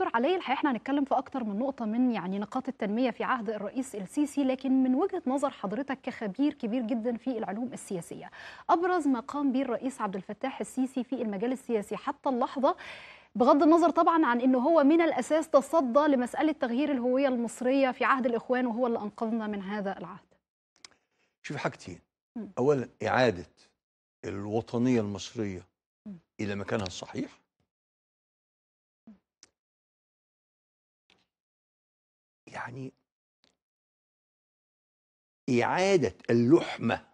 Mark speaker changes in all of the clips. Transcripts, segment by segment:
Speaker 1: دكتور علي الحقيقه احنا هنتكلم في اكتر من نقطه من يعني نقاط التنميه في عهد الرئيس السيسي لكن من وجهه نظر حضرتك كخبير كبير جدا في العلوم السياسيه ابرز ما قام به الرئيس عبد الفتاح السيسي في المجال السياسي حتى اللحظه بغض النظر طبعا عن انه هو من الاساس تصدى لمساله تغيير الهويه المصريه في عهد الاخوان وهو اللي انقذنا من هذا العهد
Speaker 2: شوف حاجتين اولا اعاده الوطنيه المصريه الى مكانها الصحيح يعني إعادة اللحمة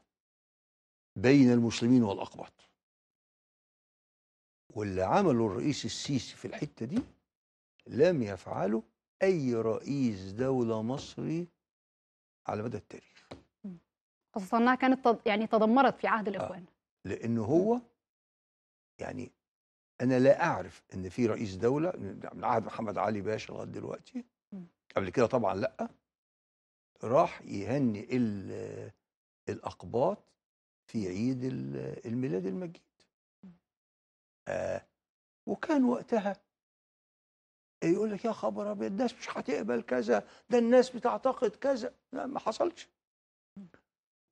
Speaker 2: بين المسلمين والأقباط واللي عمله الرئيس السيسي في الحتة دي لم يفعله أي رئيس دولة مصري على مدى التاريخ
Speaker 1: خصوصا أنها كانت يعني تدمرت في عهد آه. الإخوان
Speaker 2: آه. لأنه هو يعني أنا لا أعرف أن في رئيس دولة من عهد محمد علي باشا لغاية دلوقتي قبل كده طبعا لا راح يهني الاقباط في عيد الميلاد المجيد آه وكان وقتها يقول لك يا خبر ابيض الناس مش هتقبل كذا ده الناس بتعتقد كذا لا ما حصلش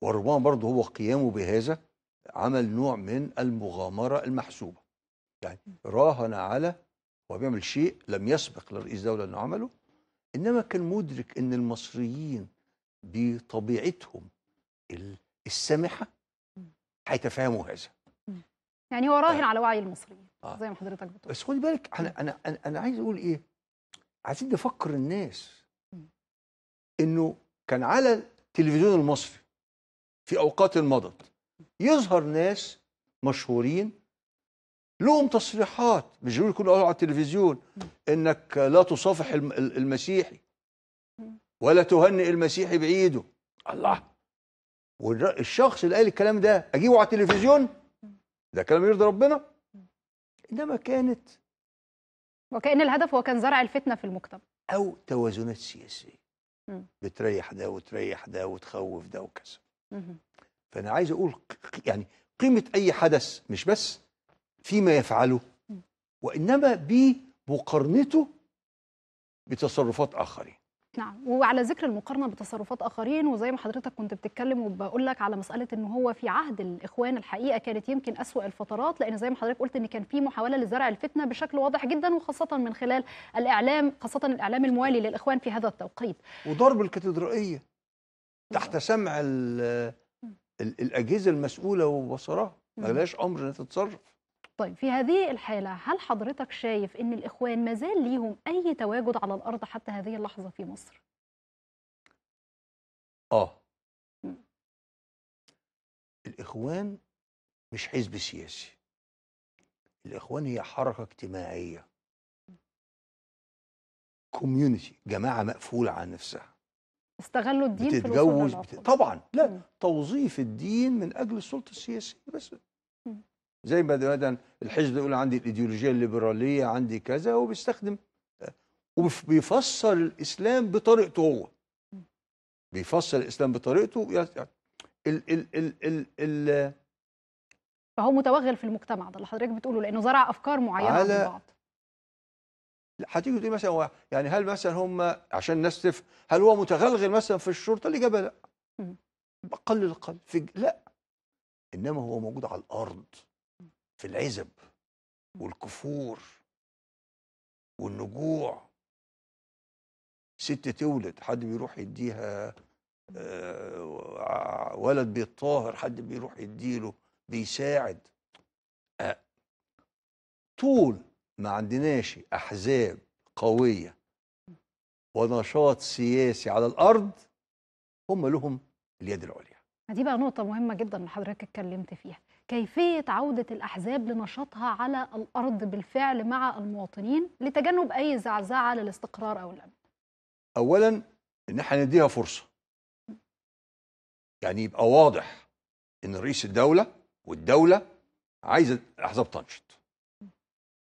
Speaker 2: وربما برضه هو قيامه بهذا عمل نوع من المغامره المحسوبه يعني راهن على وبيعمل شيء لم يسبق لرئيس دوله انه عمله انما كان مدرك ان المصريين بطبيعتهم السامحه هيتفهموا هذا
Speaker 1: يعني هو راهن آه. على وعي المصريين آه. زي ما حضرتك بتقول
Speaker 2: بس خد بالك انا انا انا عايز اقول ايه عايزين نفكر الناس انه كان على التلفزيون المصري في اوقات مضت يظهر ناس مشهورين لهم تصريحات مش بيقولوا كل على التلفزيون انك لا تصافح المسيحي ولا تهنئ المسيحي بايده الله والشخص اللي قال الكلام ده اجيبه على التلفزيون ده كلام يرضي ربنا انما كانت
Speaker 1: وكان الهدف هو كان زرع الفتنه في المجتمع
Speaker 2: او توازنات سياسيه بتريح ده وتريح ده وتخوف ده وكذا فانا عايز اقول يعني قيمه اي حدث مش بس فيما يفعله وإنما بمقارنته بتصرفات آخرين
Speaker 1: نعم وعلى ذكر المقارنه بتصرفات اخرين وزي ما حضرتك كنت بتتكلم وبقول لك على مساله ان هو في عهد الاخوان الحقيقه كانت يمكن اسوا الفترات لان زي ما حضرتك قلت ان كان في محاوله لزرع الفتنه بشكل واضح جدا وخاصه من خلال الاعلام خاصه الاعلام الموالي للاخوان في هذا التوقيت
Speaker 2: وضرب الكاتدرائيه نعم. تحت سمع الاجهزه المسؤوله وبصرها ما لهاش امر انها تتصرف
Speaker 1: طيب في هذه الحالة هل حضرتك شايف إن الإخوان ما زال ليهم أي تواجد على الأرض حتى هذه اللحظة في مصر؟
Speaker 2: آه م. الإخوان مش حزب سياسي الإخوان هي حركة اجتماعية كوميونيتي جماعة مقفولة عن نفسها
Speaker 1: استغلوا الدين بتتجوز في بت...
Speaker 2: طبعا لا م. توظيف الدين من أجل السلطة السياسية بس زي مثلا الحزب يقول عندي الايديولوجيه الليبراليه عندي كذا وبيستخدم وبيفسر الاسلام بطريقته هو بيفسر الاسلام بطريقته يعني ال ال ال ال ال
Speaker 1: فهو متوغل في المجتمع ده اللي حضرتك بتقوله لانه زرع افكار معينه على بعض
Speaker 2: هتيجي تقول مثلا يعني هل مثلا هم عشان الناس تف هل هو متغلغل مثلا في الشرطه الاجابه لا بقل القلب في لا انما هو موجود على الارض في العزب والكفور والنجوع ست تولد حد بيروح يديها آه، ولد بيتطهر حد بيروح يديله بيساعد آه، طول ما عندناش احزاب قويه ونشاط سياسي على الارض هم لهم اليد العليا
Speaker 1: دي بقى نقطه مهمه جدا حضرتك اتكلمت فيها كيفية عودة الأحزاب لنشاطها على الأرض بالفعل مع المواطنين لتجنب أي زعزعة للاستقرار أو الأمن؟
Speaker 2: أولا إن احنا نديها فرصة يعني يبقى واضح إن رئيس الدولة والدولة عايزة الأحزاب تنشط